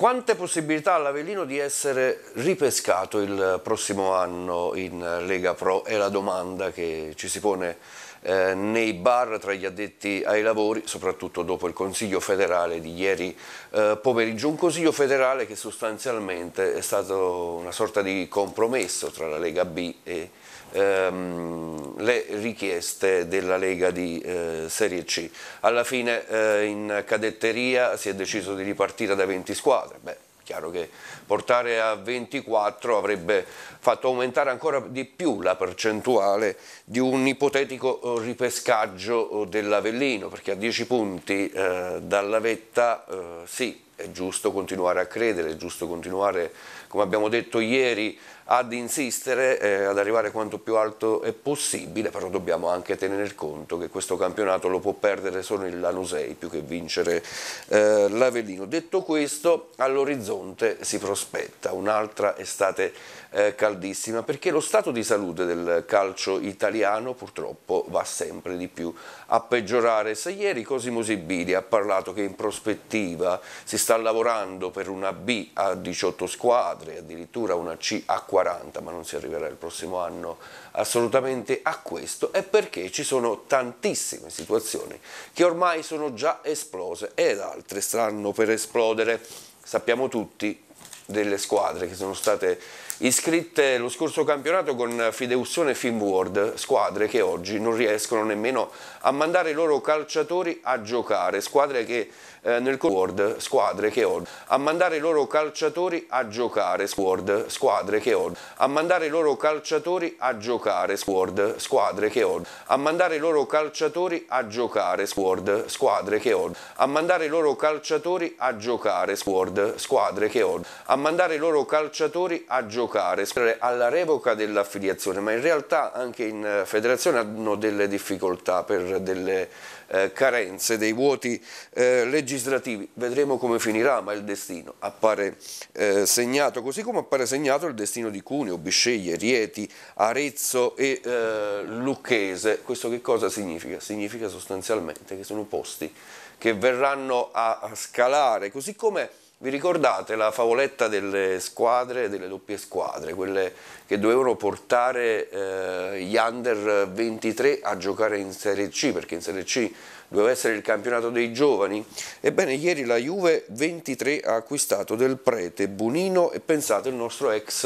Quante possibilità ha l'Avellino di essere ripescato il prossimo anno in Lega Pro? È la domanda che ci si pone eh, nei bar tra gli addetti ai lavori, soprattutto dopo il Consiglio federale di ieri eh, pomeriggio. Un Consiglio federale che sostanzialmente è stato una sorta di compromesso tra la Lega B e ehm, le richieste della Lega di eh, Serie C. Alla fine eh, in cadetteria si è deciso di ripartire da 20 squadre squadre. Beh, chiaro che portare a 24 avrebbe fatto aumentare ancora di più la percentuale di un ipotetico eh, ripescaggio eh, dell'Avellino, perché a 10 punti eh, dalla vetta eh, sì, è giusto continuare a credere, è giusto continuare, come abbiamo detto ieri, ad insistere, eh, ad arrivare quanto più alto è possibile, però dobbiamo anche tener conto che questo campionato lo può perdere solo il Lanusei più che vincere eh, l'Avellino. Detto questo, all'orizzonte si prospetta un'altra estate eh, caldissima, perché lo stato di salute del calcio italiano purtroppo va sempre di più a peggiorare. Se ieri Cosimo Sibili ha parlato che in prospettiva si sta sta lavorando per una B a 18 squadre, addirittura una C a 40, ma non si arriverà il prossimo anno assolutamente a questo, è perché ci sono tantissime situazioni che ormai sono già esplose ed altre stanno per esplodere. Sappiamo tutti delle squadre che sono state iscritte lo scorso campionato con Fideussone e Finworld, squadre che oggi non riescono nemmeno a mandare i loro calciatori a giocare, squadre che eh, nel World, squadre che oggi a mandare i loro calciatori a giocare, World, squadre che oggi a mandare i loro calciatori a giocare, World, squadre che oggi a mandare i loro calciatori a giocare, World, squadre che oggi a mandare i loro calciatori a giocare, World, squadre che oggi a mandare i loro calciatori a giocare alla revoca dell'affiliazione, ma in realtà anche in eh, federazione hanno delle difficoltà per delle eh, carenze, dei vuoti eh, legislativi. Vedremo come finirà, ma il destino appare eh, segnato, così come appare segnato il destino di Cuneo, Bisceglie, Rieti, Arezzo e eh, Lucchese. Questo che cosa significa? Significa sostanzialmente che sono posti che verranno a scalare, così come vi ricordate la favoletta delle squadre, delle doppie squadre, quelle che dovevano portare eh, gli under 23 a giocare in Serie C, perché in Serie C Doveva essere il campionato dei giovani? Ebbene, ieri la Juve 23 ha acquistato del prete Bonino e pensate il nostro ex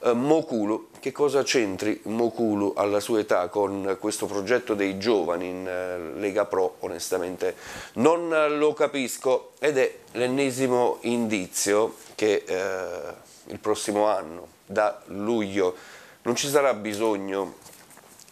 eh, Mokulu. Che cosa c'entri Mokulu alla sua età con questo progetto dei giovani in eh, Lega Pro? Onestamente non lo capisco ed è l'ennesimo indizio che eh, il prossimo anno, da luglio, non ci sarà bisogno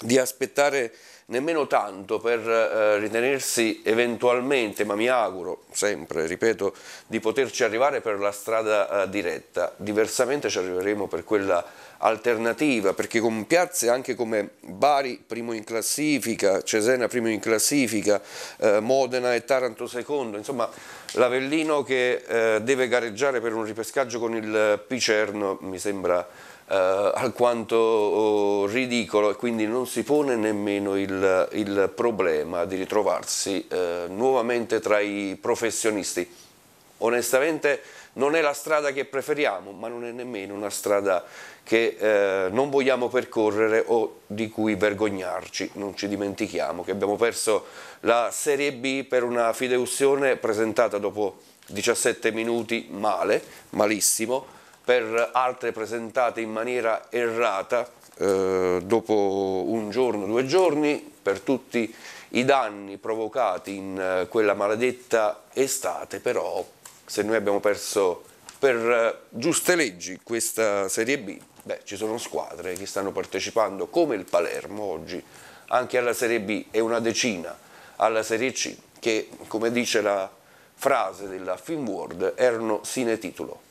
di aspettare nemmeno tanto per eh, ritenersi eventualmente, ma mi auguro sempre, ripeto, di poterci arrivare per la strada eh, diretta, diversamente ci arriveremo per quella alternativa, perché con piazze anche come Bari primo in classifica, Cesena primo in classifica, eh, Modena e Taranto secondo, insomma l'Avellino che eh, deve gareggiare per un ripescaggio con il Picerno mi sembra eh, alquanto oh, ridicolo e quindi non si pone nemmeno il il, il problema di ritrovarsi eh, nuovamente tra i professionisti. Onestamente non è la strada che preferiamo, ma non è nemmeno una strada che eh, non vogliamo percorrere o di cui vergognarci. Non ci dimentichiamo che abbiamo perso la Serie B per una fideuzione presentata dopo 17 minuti male, malissimo, per altre presentate in maniera errata, eh, dopo un giorno, due giorni, per tutti i danni provocati in eh, quella maledetta estate, però se noi abbiamo perso per eh, giuste leggi questa Serie B, beh, ci sono squadre che stanno partecipando come il Palermo oggi anche alla Serie B e una decina alla Serie C che, come dice la frase della Film World, erano sine titolo.